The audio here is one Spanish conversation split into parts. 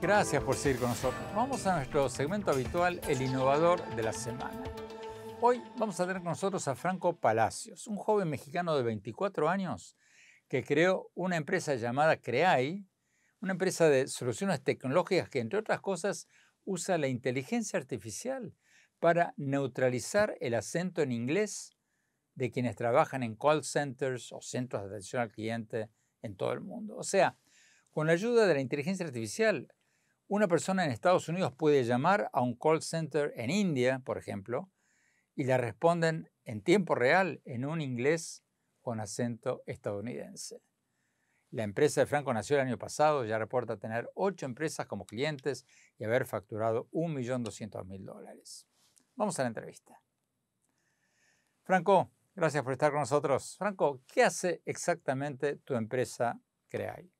Gracias por seguir con nosotros. Vamos a nuestro segmento habitual, el innovador de la semana. Hoy vamos a tener con nosotros a Franco Palacios, un joven mexicano de 24 años que creó una empresa llamada CREAI, una empresa de soluciones tecnológicas que, entre otras cosas, usa la inteligencia artificial para neutralizar el acento en inglés de quienes trabajan en call centers o centros de atención al cliente en todo el mundo. O sea, con la ayuda de la inteligencia artificial, una persona en Estados Unidos puede llamar a un call center en India, por ejemplo, y le responden en tiempo real en un inglés con acento estadounidense. La empresa de Franco nació el año pasado, ya reporta tener ocho empresas como clientes y haber facturado 1.200.000 dólares. Vamos a la entrevista. Franco, gracias por estar con nosotros. Franco, ¿qué hace exactamente tu empresa CREAI?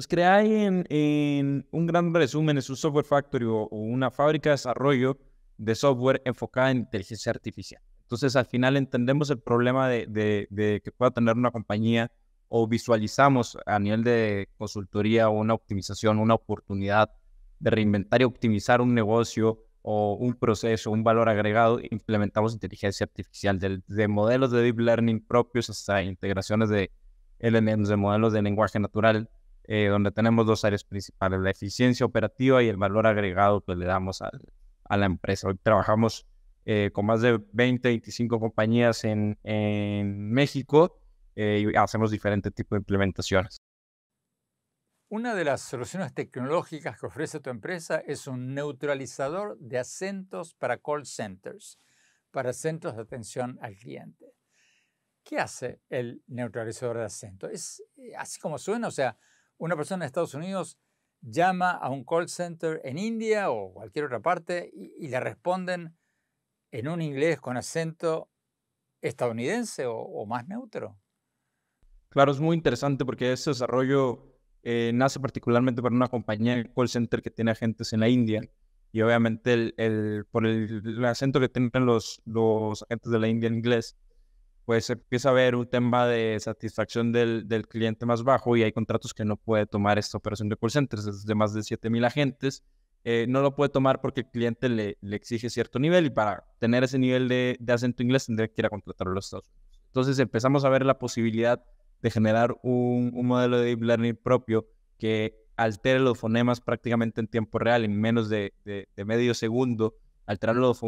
pues creáis en, un gran resumen, es un software factory o, una fábrica de desarrollo de software enfocada en inteligencia artificial. Entonces, al final entendemos el problema de, que pueda tener una compañía o visualizamos a nivel de consultoría una optimización, una oportunidad de reinventar y optimizar un negocio o un proceso, un valor agregado, implementamos inteligencia artificial, de, modelos de deep learning propios hasta integraciones de LLMs, de modelos de lenguaje natural, eh, donde tenemos dos áreas principales, la eficiencia operativa y el valor agregado que le damos a, la empresa. Hoy trabajamos eh, con más de 20, 25 compañías en, México eh, y hacemos diferentes tipos de implementaciones. Una de las soluciones tecnológicas que ofrece tu empresa es un neutralizador de acentos para call centers, para centros de atención al cliente. ¿Qué hace el neutralizador de acento? ¿Es así como suena? O sea, una persona de Estados Unidos llama a un call center en India o cualquier otra parte y, le responden en un inglés con acento estadounidense o, más neutro. Claro, es muy interesante porque ese desarrollo eh, nace particularmente para una compañía de call center que tiene agentes en la India y obviamente el, por el, acento que tienen los, los agentes de la India en inglés, pues empieza a haber un tema de satisfacción del, del, cliente más bajo y hay contratos que no puede tomar esta operación de call centers, es de más de 7000 agentes. Eh, no lo puede tomar porque el cliente le, le, exige cierto nivel y para tener ese nivel de, acento inglés tendría que ir a contratarlo a los Estados Unidos. Entonces empezamos a ver la posibilidad de generar un, un modelo de deep learning propio que altere los fonemas prácticamente en tiempo real, en menos de, de, medio segundo, alterar los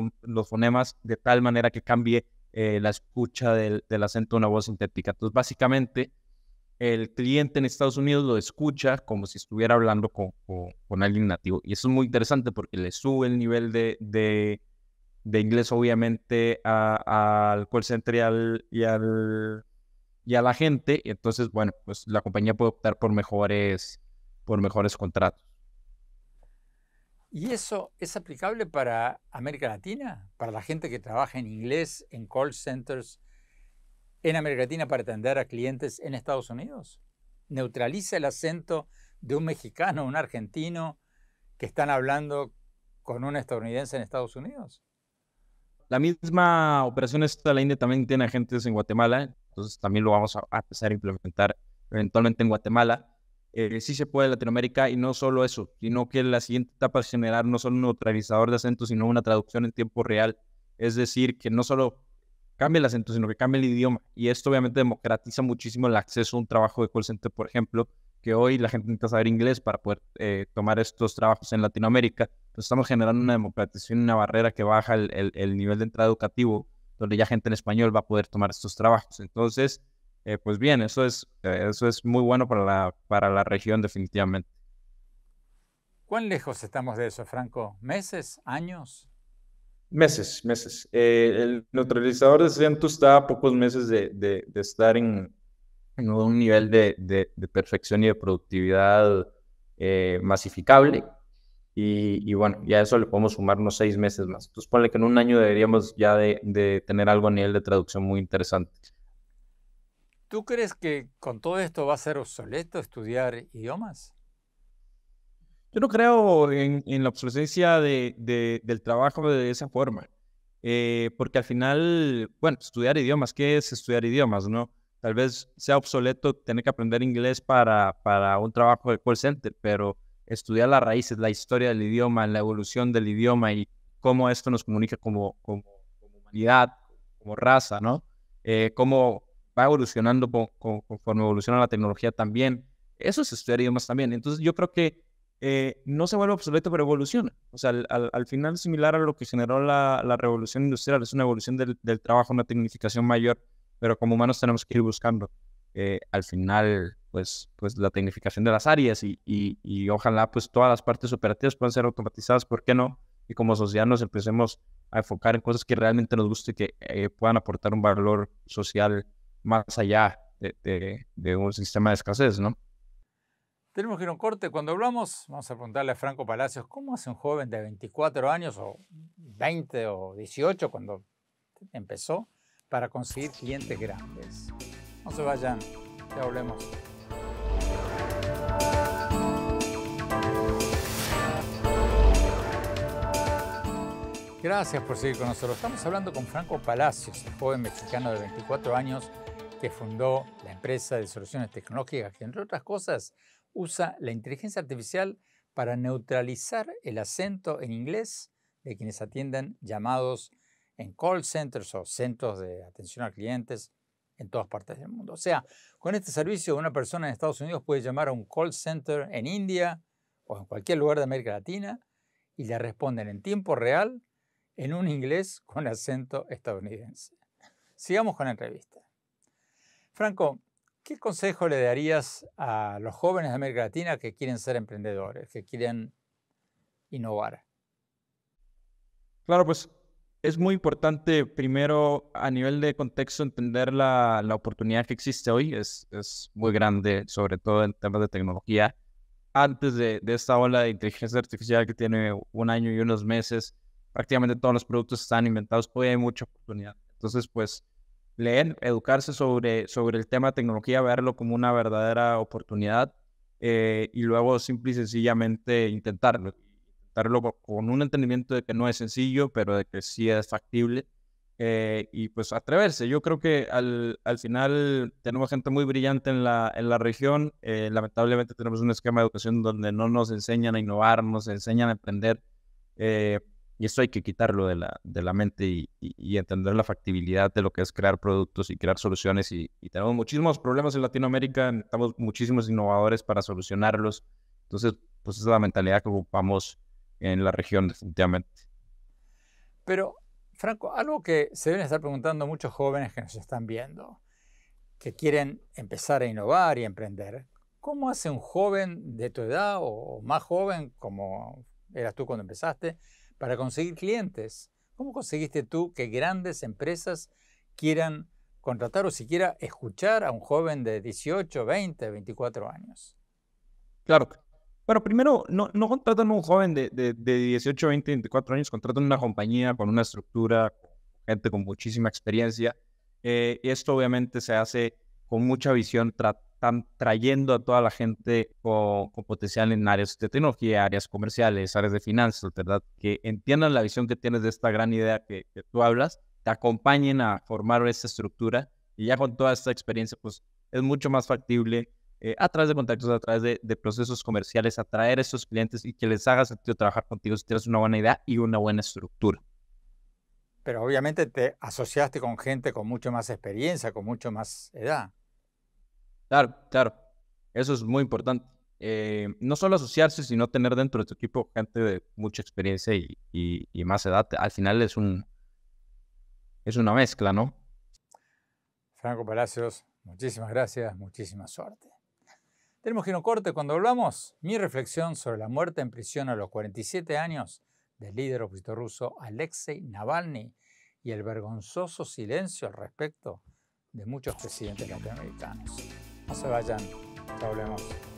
fonemas de tal manera que cambie eh, la escucha del, acento de una voz sintética. Entonces, básicamente, el cliente en Estados Unidos lo escucha como si estuviera hablando con, con, alguien nativo. Y eso es muy interesante porque le sube el nivel de, de, inglés, obviamente, al call center y al, y a la gente. Y entonces, bueno, pues la compañía puede optar por mejores, por mejores contratos. ¿Y eso es aplicable para América Latina? ¿Para la gente que trabaja en inglés, en call centers, en América Latina para atender a clientes en Estados Unidos? ¿Neutraliza el acento de un mexicano, un argentino, que están hablando con un estadounidense en Estados Unidos? La misma operación esta la India también tiene agentes en Guatemala, entonces también lo vamos a, empezar a implementar eventualmente en Guatemala eh, sí se puede Latinoamérica y no solo eso, sino que la siguiente etapa es generar no solo un neutralizador de acento, sino una traducción en tiempo real. Es decir, que no solo cambie el acento, sino que cambie el idioma. Y esto obviamente democratiza muchísimo el acceso a un trabajo de call center, por ejemplo, que hoy la gente necesita saber inglés para poder eh, tomar estos trabajos en Latinoamérica. Entonces estamos generando una democratización, una barrera que baja el, el, el nivel de entrada educativo, donde ya gente en español va a poder tomar estos trabajos. Entonces, eh, pues bien, eso es, eh, eso es muy bueno para la, para la región definitivamente. ¿Cuán lejos estamos de eso, Franco? ¿Meses? ¿Años? Meses, meses. Eh, el neutralizador de centro está a pocos meses de, estar en, un nivel de, perfección y de productividad masificable. Y, y, bueno, ya a eso le podemos sumar unos seis meses más. Entonces, ponle que en un año deberíamos ya de, tener algo a nivel de traducción muy interesante. ¿Tú crees que con todo esto va a ser obsoleto estudiar idiomas? Yo no creo en, la obsolescencia del trabajo de esa forma, eh, porque al final, bueno, estudiar idiomas, ¿qué es estudiar idiomas? no? Tal vez sea obsoleto tener que aprender inglés para, un trabajo de call center, pero estudiar las raíces, la historia del idioma, la evolución del idioma y cómo esto nos comunica como, humanidad, como raza, ¿no? Eh, va evolucionando conforme evoluciona la tecnología también. Eso se estudiaría más también. Entonces yo creo que eh, no se vuelve obsoleto, pero evoluciona. O sea, al, al, al final similar a lo que generó la, revolución industrial, es una evolución del, trabajo, una tecnificación mayor, pero como humanos tenemos que ir buscando. Eh, al final, pues, pues la tecnificación de las áreas y, y, y ojalá pues todas las partes operativas puedan ser automatizadas, ¿por qué no? Y como sociedad nos empecemos a enfocar en cosas que realmente nos guste y que eh, puedan aportar un valor social más allá de, un sistema de escasez, ¿no? Tenemos que ir a un corte. Cuando hablamos, vamos a preguntarle a Franco Palacios, ¿cómo hace un joven de 24 años o 20 o 18 cuando empezó para conseguir clientes grandes? No se vayan, ya hablemos. Gracias por seguir con nosotros. Estamos hablando con Franco Palacios, el joven mexicano de 24 años que fundó la empresa de soluciones tecnológicas que, entre otras cosas, usa la inteligencia artificial para neutralizar el acento en inglés de quienes atienden llamados en call centers o centros de atención a clientes en todas partes del mundo. O sea, con este servicio una persona en Estados Unidos puede llamar a un call center en India o en cualquier lugar de América Latina y le responden en tiempo real en un inglés con acento estadounidense. Sigamos con la entrevista. Franco, ¿qué consejo le darías a los jóvenes de América Latina que quieren ser emprendedores, que quieren innovar? Claro, pues es muy importante primero a nivel de contexto entender la, oportunidad que existe hoy. Es, es, muy grande, sobre todo en temas de tecnología. Antes de, de, esta ola de inteligencia artificial que tiene un año y unos meses, prácticamente todos los productos están inventados. Hoy hay mucha oportunidad. Entonces, pues leer, educarse sobre, sobre el tema de tecnología, verlo como una verdadera oportunidad eh, y luego simple y sencillamente intentarlo. Intentarlo con un entendimiento de que no es sencillo, pero de que sí es factible. Eh, y pues atreverse. Yo creo que al, al, final tenemos gente muy brillante en la, en la región. Eh, lamentablemente tenemos un esquema de educación donde no nos enseñan a innovar, nos enseñan a aprender. Eh, y eso hay que quitarlo de la, mente y, entender la factibilidad de lo que es crear productos y crear soluciones. Y, tenemos muchísimos problemas en Latinoamérica, necesitamos muchísimos innovadores para solucionarlos. Entonces, pues esa es la mentalidad que ocupamos en la región, definitivamente. Pero, Franco, algo que se deben estar preguntando muchos jóvenes que nos están viendo, que quieren empezar a innovar y emprender, ¿cómo hace un joven de tu edad o más joven, como eras tú cuando empezaste, para conseguir clientes. ¿Cómo conseguiste tú que grandes empresas quieran contratar o siquiera escuchar a un joven de 18, 20, 24 años? Claro. Bueno, primero, no, contratan a un joven de, 18, 20, 24 años, contratan una compañía con una estructura, gente con muchísima experiencia. Eh, esto obviamente se hace con mucha visión, están trayendo a toda la gente con, potencial en áreas de tecnología, áreas comerciales, áreas de finanzas, ¿verdad? Que entiendan la visión que tienes de esta gran idea que, tú hablas, te acompañen a formar esa estructura y ya con toda esta experiencia, pues es mucho más factible eh, a través de contactos, a través de, de, procesos comerciales, atraer a esos clientes y que les haga sentido trabajar contigo si tienes una buena idea y una buena estructura. Pero obviamente te asociaste con gente con mucho más experiencia, con mucho más edad. Claro, claro. Eso es muy importante. Eh, no solo asociarse, sino tener dentro de tu equipo gente de mucha experiencia y, y, y más edad. Al final es un es una mezcla, ¿no? Franco Palacios, muchísimas gracias, muchísima suerte. Tenemos que ir a corte cuando volvamos. Mi reflexión sobre la muerte en prisión a los 47 años del líder opositor ruso Alexei Navalny y el vergonzoso silencio al respecto de muchos presidentes norteamericanos. Hasta vayan. Chao, hablemos.